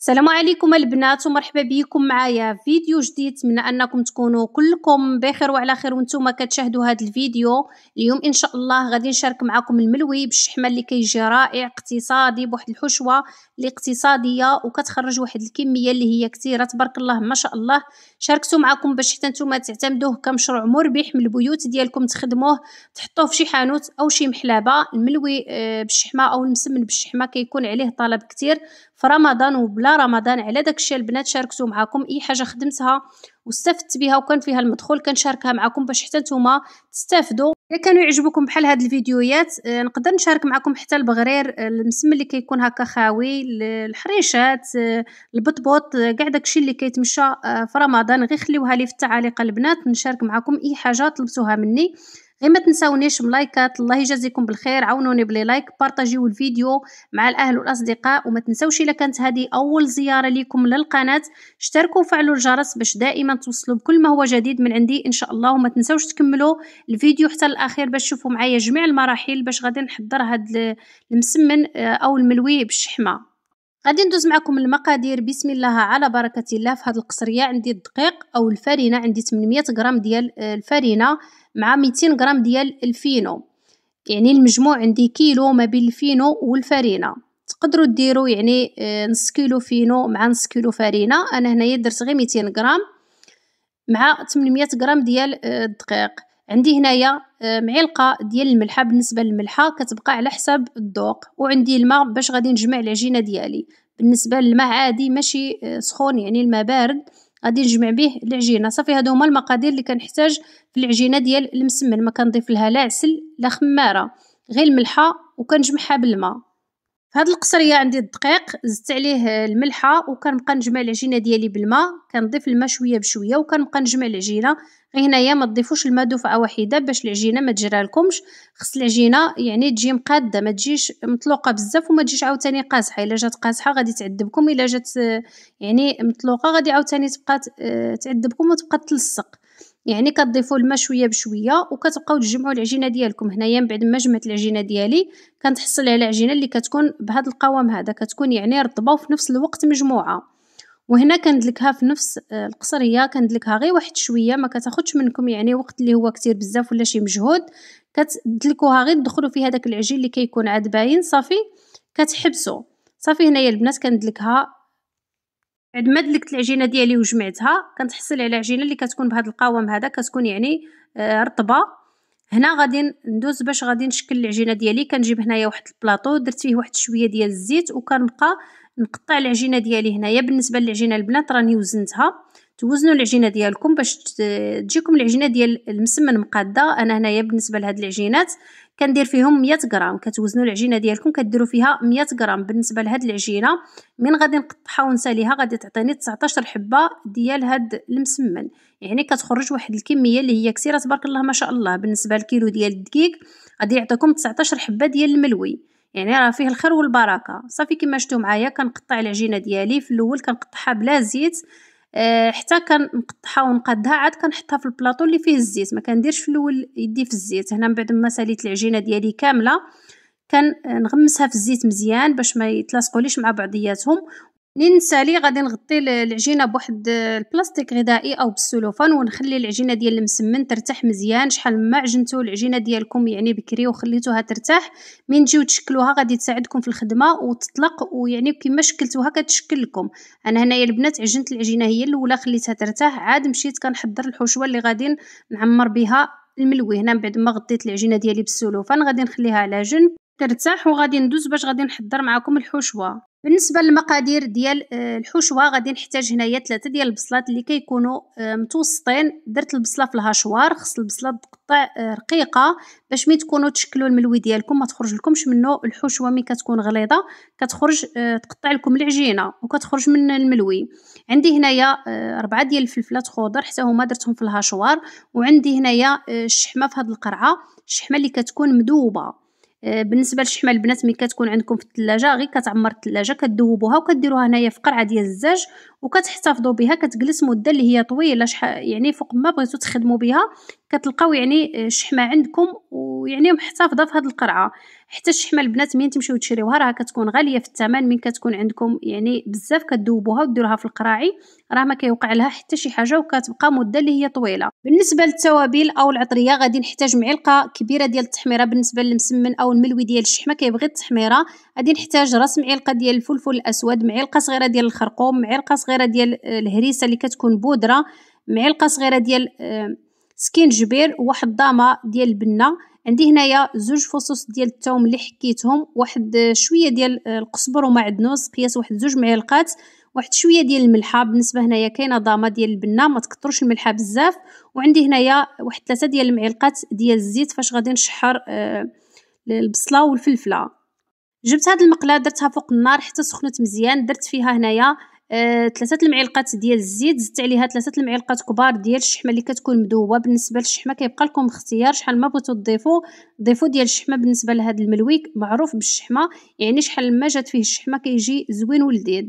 السلام عليكم البنات ومرحبا بكم معايا فيديو جديد نتمنى انكم تكونوا كلكم بخير وعلى خير وانتم كتشاهدوا هذا الفيديو اليوم ان شاء الله غادي نشارك معكم الملوي بالشحمه اللي كيجي رائع اقتصادي بواحد الحشوه اللي اقتصاديه وكتخرج واحد الكميه اللي هي كثيره تبارك الله ما شاء الله شاركته معكم باش حتى نتوما تعتمدوه كمشروع مربح من البيوت ديالكم تخدموه تحطوه في شي حانوت او شي محلابه الملوي آه، بالشحمه او المسمن بالشحمه كيكون عليه طلب كثير فرمضان وبلا رمضان على داك الشيء البنات شاركتو معاكم اي حاجه خدمتها واستفدت بها وكان فيها المدخول كنشاركها معاكم باش حتى نتوما تستافدوا الا كانوا يعجبوكم بحال هاد الفيديوهات آه، نقدر نشارك معكم حتى البغرير آه، المسمن اللي كيكون هكا خاوي الحريشات آه، البطبوط كاع داكشي اللي كيتمشى في رمضان غير خليوها لي في التعاليق البنات نشارك معكم اي حاجه طلبتوها مني غير ما تنساونيش ملايكات الله يجازيكم بالخير عاونوني بلي لايك بارطاجيو الفيديو مع الاهل والاصدقاء وما تنساوش الا كانت هذه اول زياره ليكم للقناه اشتركوا وفعلوا الجرس باش دائما توصلوا بكل ما هو جديد من عندي ان شاء الله وما تنساوش تكملوا الفيديو حتى الاخير باش تشوفوا معايا جميع المراحل باش غادي نحضر هاد المسمن آه، او الملوي بالشحمه غادي ندوز معكم المقادير بسم الله على بركه الله في هاد القصريه عندي الدقيق او الفرينه عندي 800 غرام ديال آه، الفرينه مع 200 غرام ديال الفينو يعني المجموع عندي كيلو ما بين الفينو والفرينه تقدروا ديروا يعني آه، نص كيلو فينو مع نص كيلو فرينه انا هنايا درت غير 200 غرام مع 800 غرام ديال آه، الدقيق عندي هنايا آه، معلقه ديال الملحه بالنسبه للملحه كتبقى على حسب الذوق وعندي الماء باش غادي نجمع العجينه ديالي بالنسبه للماء عادي ماشي آه، سخون يعني الماء بارد غادي نجمع به العجينه صافي هادو هما المقادير اللي كنحتاج في العجينه ديال المسمن ما كنضيف لها لا عسل لا خماره غير الملحه وكنجمعها بالماء فهاد القصريه عندي الدقيق زدت عليه الملحه وكنبقى نجمع العجينه ديالي بالماء كنضيف الماء شويه بشويه وكنبقى نجمع العجينه غير هنايا ما تضيفوش الماء دفعه واحده باش العجينه ما تجرالكمش خص العجينه يعني تجي مقاده ما تجيش مطلوقه بزاف وما تجيش عاوتاني قاصحه الا جات قاصحه غادي تعذبكم الا جات يعني مطلوقه غادي عاوتاني تبقى تعذبكم وتبقى تلصق يعني كتضيفوا الماء شويه بشويه وكتبقاو تجمعوا العجينه ديالكم هنايا من بعد ما جمعت العجينه ديالي كنتحصل على عجينه اللي كتكون بهذا القوام هذا كتكون يعني رطبه وفي نفس الوقت مجموعه وهنا كندلكها في نفس آه، القصريه كندلكها غير واحد شويه ما كتاخذش منكم يعني وقت اللي هو كثير بزاف ولا شي مجهود كتدلكوها غير تدخلوا فيها داك العجين اللي كيكون عاد باين صافي كتحبسوا صافي هنايا البنات كندلكها بعد ما دلكت العجينه ديالي وجمعتها كنتحصل على عجينه اللي كتكون بهذا القوام هذا كتكون يعني آه رطبه هنا غادي ندوز باش غادي نشكل العجينه ديالي كنجيب هنايا واحد البلاطو درت فيه واحد شويه ديال الزيت وكنبقى نقطع العجينه ديالي هنايا بالنسبه للعجينه البنات راني وزنتها توزنوا العجينه ديالكم باش تجيكم العجينه ديال المسمن مقاده انا هنايا بالنسبه لهاد العجينات كندير فيهم 100 غرام كتوزنوا العجينه ديالكم كديروا فيها 100 غرام بالنسبه لهاد العجينه من غادي نقطعها ونساليها غادي تعطيني 19 حبه ديال هاد المسمن يعني كتخرج واحد الكميه اللي هي كثيره تبارك الله ما شاء الله بالنسبه لكيلو ديال الدقيق غادي يعطيكم 19 حبه ديال الملوي يعني راه فيه الخير والبركه صافي كما شفتوا معايا كنقطع العجينه ديالي في الاول كنقطعها بلا زيت آه، حتى كنقطعها ونقادها عاد كنحطها في البلاطو اللي فيه الزيت ما كنديرش في الاول يدي في الزيت هنا من بعد ما ساليت العجينه ديالي كامله كنغمسها في الزيت مزيان باش ما يتلاصقوليش مع بعضياتهم لي نسالي غادي نغطي العجينه بواحد آه، البلاستيك غذائي او بالسلوفان ونخلي العجينه ديال المسمن ترتاح مزيان شحال ما عجنتو العجينه ديالكم يعني بكري وخليتوها ترتاح من تجيو تشكلوها غادي تساعدكم في الخدمه وتطلق ويعني كما شكلتوها كتشكل لكم انا هنايا البنات عجنت العجينه هي الاولى خليتها ترتاح عاد مشيت كنحضر الحشوه اللي غادي نعمر بها الملوي هنا من بعد ما غطيت العجينه ديالي بالسلوفان غادي نخليها على جنب ترتاح وغادي ندوز باش غادي نحضر معكم الحشوه بالنسبه للمقادير ديال آه، الحشوه غادي نحتاج هنايا ثلاثه ديال البصلات اللي كيكونوا آه، متوسطين درت البصله في الهشوار خص البصله تقطع آه، رقيقه باش ملي تكونوا تشكلوا الملوي ديالكم ما تخرج لكمش منه الحشوه ملي كتكون غليظه كتخرج تقطع لكم العجينه وكتخرج من الملوي عندي هنايا أربعة ديال الفلفلات خضر حتى هما درتهم في الهشوار وعندي هنايا الشحمه في هذه القرعه الشحمه اللي كتكون مذوبه آه، بالنسبه للشحمه البنات ملي كتكون عندكم في الثلاجه غير كتعمر الثلاجه كتذوبوها وكديروها هنايا في قرعه ديال الزاج وكتحتفظوا بها كتجلس مده اللي هي طويله شحال يعني فوق ما بغيتو تخدموا بها كتلقاو يعني الشحمه آه، عندكم و ويعني محتفظه في هذه القرعه حتى الشحمه البنات مين تمشيو تشريوها راه كتكون غاليه في الثمن من كتكون عندكم يعني بزاف كتذوبوها وديروها في القراعي راه ما كيوقع لها حتى شي حاجه وكتبقى مده اللي هي طويله بالنسبه للتوابل او العطريه غادي نحتاج معلقه كبيره ديال التحميره بالنسبه للمسمن او الملوي ديال الشحمه كيبغي التحميره غادي نحتاج راس معلقه ديال الفلفل الاسود معلقه صغيره ديال الخرقوم معلقه صغيره ديال الهريسه اللي كتكون بودره معلقه صغيره ديال آه، سكينجبير وواحد الضامه ديال البنه عندي هنايا زوج فصوص ديال التوم اللي حكيتهم واحد شويه ديال آه، القزبر ومعدنوس قياس واحد زوج معلقات واحد شويه ديال الملحه بالنسبه هنايا كاينه ضامه ديال البنه ما تكثروش الملحه بزاف وعندي هنايا واحد ثلاثه ديال المعلقات ديال الزيت فاش غادي نشحر آه، البصله والفلفله جبت هذه المقله درتها فوق النار حتى سخنت مزيان درت فيها هنايا آه، ثلاثه المعلقات ديال الزيت زدت عليها ثلاثه المعلقات كبار ديال الشحمه اللي كتكون مذوبه بالنسبه للشحمه كيبقى لكم اختيار شحال ما بغيتو تضيفوا ضيفوا ديال الشحمه بالنسبه لهذا الملوي معروف بالشحمه يعني شحال ما جات فيه الشحمه كيجي زوين ولذيذ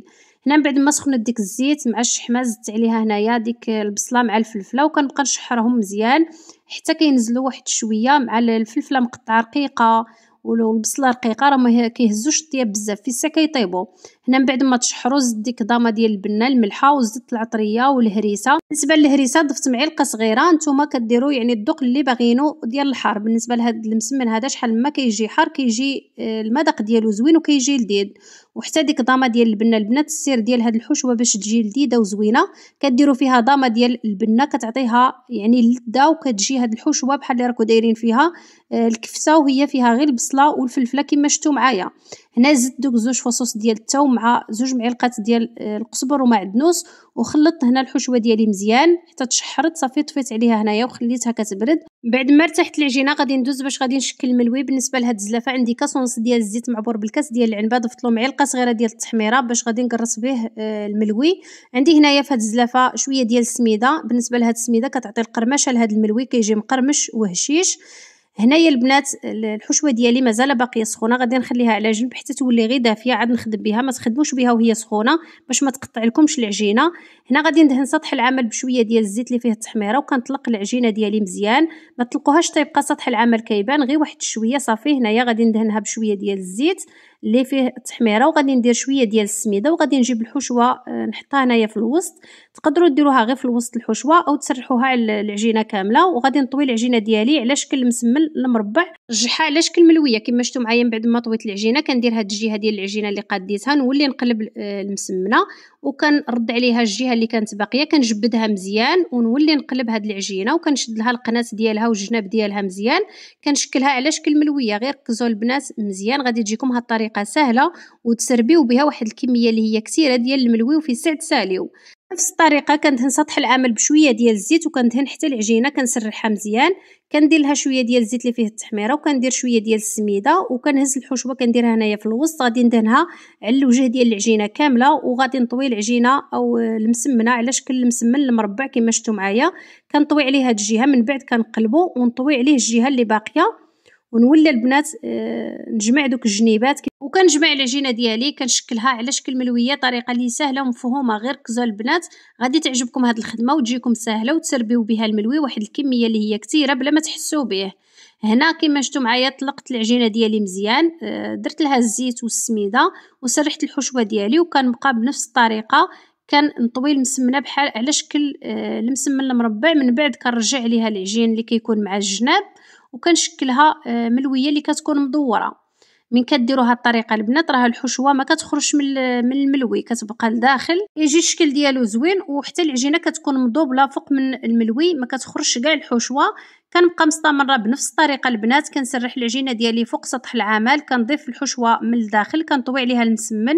هنا من بعد ما سخنت ديك الزيت مع الشحمه زدت عليها هنايا ديك البصله مع الفلفله وكنبقى نشحرهم مزيان حتى كينزلوا واحد شويه مع الفلفله مقطعه رقيقه البصله رقيقه راه ما كيهزوش الطياب بزاف في الساعه كيطيبو هنا من بعد ما تشحروا زدت ديك ضامه ديال البنه الملحه وزدت العطريه والهريسه بالنسبه للهريسه ضفت معلقه صغيره نتوما كديروا يعني الذوق اللي باغينو ديال الحار بالنسبه لهاد المسمن هذا شحال ما كيجي حار كيجي آه، المذاق ديالو زوين وكيجي لذيذ وحتى ديك ضامه ديال البنه البنات السير ديال هاد الحشوه باش تجي لذيذه وزوينه كديروا فيها ضامه ديال البنه كتعطيها يعني اللذه وكتجي هاد الحشوه بحال اللي راكو دايرين فيها آه، الكفته وهي فيها غير البصله والفلفله كما شفتوا معايا هنا زدت دوك زوج فصوص ديال التو مع زوج معلقات ديال آه، القزبر ومعدنوس وخلطت هنا الحشوه ديالي مزيان حتى تشحرت صافي طفيت عليها هنايا وخليتها كتبرد بعد ما ارتحت العجينه غادي ندوز باش غادي نشكل الملوي بالنسبه لهاد الزلافه عندي كاس ونص ديال الزيت معبور بالكاس ديال العنبه ضفت له معلقه صغيره ديال التحميره باش غادي نقرص به آه، الملوي عندي هنايا في هاد الزلافه شويه ديال السميده بالنسبه لهاد السميده كتعطي القرمشه لهاد الملوي كيجي مقرمش وهشيش هنايا البنات الحشوه ديالي مازال باقيه سخونه غادي نخليها على جنب حتى تولي غير دافيه عاد نخدم بها ما تخدموش بها وهي سخونه باش ما تقطع لكمش العجينه هنا غادي ندهن سطح العمل بشويه ديال الزيت اللي فيه التحميره وكنطلق العجينه ديالي مزيان ما تطلقوهاش تيبقى طيب، سطح العمل كيبان غير واحد شويه صافي هنايا غادي ندهنها بشويه ديال الزيت اللي فيه التحميره وغادي ندير شويه ديال السميده وغادي نجيب الحشوه آه، نحطها هنايا في الوسط تقدروا ديروها غير في الوسط الحشوه او تسرحوها على العجينه كامله وغادي نطوي العجينه ديالي على شكل مسمل المربع رجعها على شكل ملويه كما شفتوا معايا من بعد ما طويت العجينه كندير هاد الجهه ديال العجينه اللي قديتها نولي نقلب آه، المسمنه رد عليها الجهه اللي كانت باقيه كنجبدها مزيان ونولي نقلب هاد العجينه وكنشد لها القناص ديالها والجناب ديالها مزيان كنشكلها على شكل ملويه غير ركزوا البنات مزيان غادي تجيكم هاد الطريقه سهله وتسربيو بها واحد الكميه اللي هي كثيره ديال الملوي وفي سعد تساليو نفس الطريقه كندهن سطح العمل بشويه ديال الزيت وكندهن حتى العجينه كنسرحها مزيان كندير لها شويه ديال الزيت اللي فيه التحميره وكندير شويه ديال السميده وكنهز الحشوه كنديرها هنايا في الوسط غادي ندهنها على الوجه ديال العجينه كامله وغادي نطوي العجينه او المسمنه على شكل المسمن المربع كما شفتوا معايا كنطوي عليه هاد الجهه من بعد كنقلبو ونطوي عليه الجهه اللي باقيه ونولى البنات آه، نجمع دوك الجنيبات وكنجمع العجينه ديالي كنشكلها على شكل ملويه طريقه اللي سهله ومفهومه غير كزو البنات غادي تعجبكم هاد الخدمه وتجيكم سهله وتسربيو بها الملوي واحد الكميه اللي هي كثيره بلا ما تحسوا به هنا كما شفتوا معايا طلقت العجينه ديالي مزيان آه، درت لها الزيت والسميده وسرحت الحشوه ديالي وكنبقى بنفس الطريقه كنطوي المسمنه بحال على شكل آه، المسمن المربع من بعد كنرجع ليها العجين اللي كيكون مع الجناب وكنشكلها آه، ملويه اللي كتكون مدوره من كديروها الطريقه البنات راه الحشوه ما كتخرجش من من الملوي كتبقى لداخل يجي الشكل ديالو زوين وحتى العجينه كتكون مدوبله فوق من الملوي ما كتخرجش كاع الحشوه كنبقى مستمره بنفس الطريقه البنات كنسرح العجينه ديالي فوق سطح العمل كنضيف الحشوه من الداخل كنطوي عليها المسمن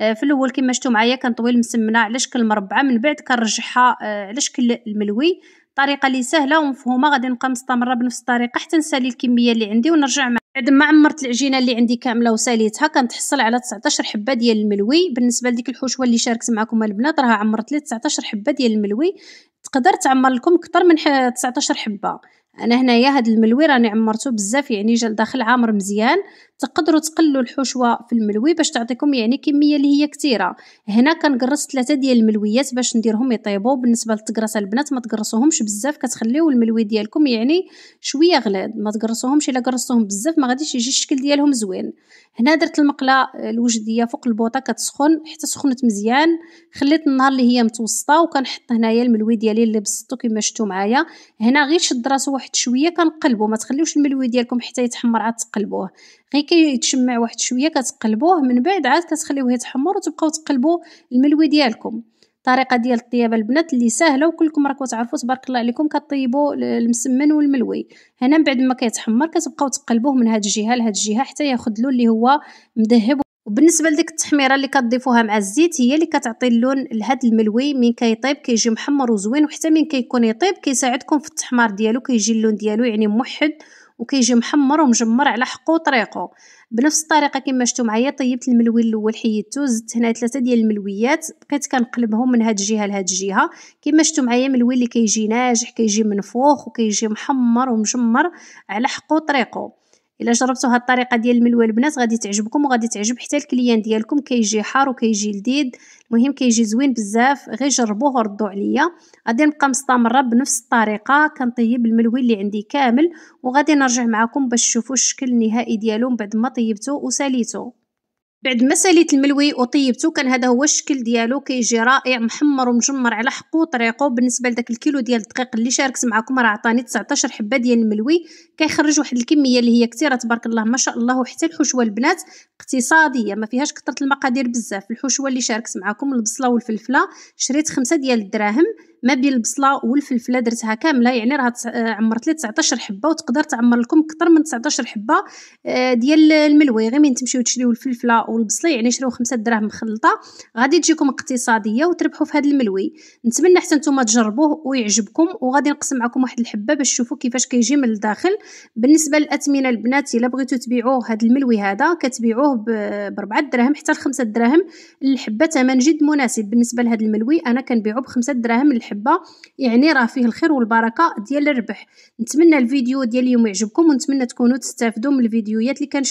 آه، في الاول كما شفتوا معايا كنطوي المسمنه على شكل مربعه من بعد كنرجعها آه، على شكل الملوي طريقه اللي سهله ومفهومه غادي نبقى مستمره بنفس الطريقه حتى نسالي الكميه اللي عندي ونرجع مع بعد ما عمرت العجينه اللي عندي كامله وساليتها كنتحصل على 19 حبه ديال الملوي بالنسبه لديك الحشوه اللي شاركت معكم البنات راها عمرت لي 19 حبه ديال الملوي تقدر تعمر لكم اكثر من 19 حبه انا هنايا هاد الملوي راني عمرته بزاف يعني جا لداخل عامر مزيان تقدروا تقلوا الحشوه في الملوي باش تعطيكم يعني كميه اللي هي كثيره هنا كنقرص ثلاثه ديال الملويات باش نديرهم يطيبوا بالنسبه للتقرصه البنات ما تقرصوهمش بزاف كتخليو الملوي ديالكم يعني شويه غليظ ما تقرصوهمش الا قرصتوهم بزاف ما غاديش يجي الشكل ديالهم زوين هنا درت المقله الوجديه فوق البوطه كتسخن حتى سخنت مزيان خليت النار اللي هي متوسطه وكنحط هنايا الملوي ديالي اللي بسطو كما شفتوا معايا هنا غير شد راسو واحد شويه كنقلبو ما تخليوش الملوي ديالكم حتى يتحمر عاد تقلبوه غير كيتشمع واحد شويه كتقلبوه من بعد عاد كتخليوه يتحمر وتبقاو تقلبوا الملوي ديالكم الطريقه ديال الطيابه البنات اللي ساهله وكلكم راكم تعرفوا تبارك الله عليكم كطيبوا المسمن والملوي هنا من بعد ما كيتحمر كتبقاو تقلبوه من هاد الجهه لهاد الجهه حتى ياخذ له اللي هو مذهب وبالنسبه لديك التحميره اللي كتضيفوها مع الزيت هي اللي كتعطي اللون لهاد الملوي من كيطيب كيجي محمر وزوين وحتى من كيكون يطيب كيساعدكم في التحمار ديالو كيجي اللون ديالو يعني موحد وكيجي محمر ومجمر على حقه وطريقه بنفس الطريقه كما شفتوا معايا طيبت الملوي الاول حيدته زدت هنا ثلاثه ديال الملويات بقيت كنقلبهم من هاد الجهه لهاد الجهه كما شفتوا معايا ملوي اللي كيجي ناجح كيجي منفوخ وكيجي محمر ومجمر على حقه وطريقه الا جربتوا هاد الطريقه ديال الملوى البنات غادي تعجبكم وغادي تعجب حتى الكليان ديالكم كيجي حار وكيجي لذيذ المهم كيجي زوين بزاف غير جربوه وردوا عليا غادي نبقى مستمره بنفس الطريقه كنطيب الملوي اللي عندي كامل وغادي نرجع معكم باش تشوفوا الشكل النهائي ديالو بعد ما طيبته وساليته بعد ما ساليت الملوي وطيبته كان هذا هو الشكل ديالو كيجي رائع محمر ومجمر على حقو وطريقه بالنسبه لذاك الكيلو ديال الدقيق اللي شاركت معكم راه عطاني 19 حبه ديال الملوي كيخرج واحد الكميه اللي هي كثيره تبارك الله ما شاء الله وحتى الحشوه البنات اقتصاديه ما فيهاش كثره المقادير بزاف الحشوه اللي شاركت معكم البصله والفلفله شريت خمسة ديال الدراهم ما بين البصله والفلفله درتها كامله يعني راه عمرت لي 19 حبه وتقدر تعمر لكم اكثر من 19 حبه آه، ديال الملوي غير من تمشيو تشريو الفلفله والبصله يعني شريو خمسة دراهم مخلطه غادي تجيكم اقتصاديه وتربحوا في هذا الملوي نتمنى حتى نتوما تجربوه ويعجبكم وغادي نقسم معكم واحد الحبه باش تشوفوا كيفاش كيجي من الداخل بالنسبه للاثمنه البنات الا بغيتو تبيعوه هذا الملوي هذا كتبيعوه ب 4 دراهم حتى ل 5 دراهم الحبه ثمن جد مناسب بالنسبه لهذا الملوي انا كنبيعو ب 5 دراهم الحبه حبه يعني راه فيه الخير والبركه ديال الربح نتمنى الفيديو ديال اليوم يعجبكم ونتمنى تكونوا تستافدوا من الفيديوهات اللي كان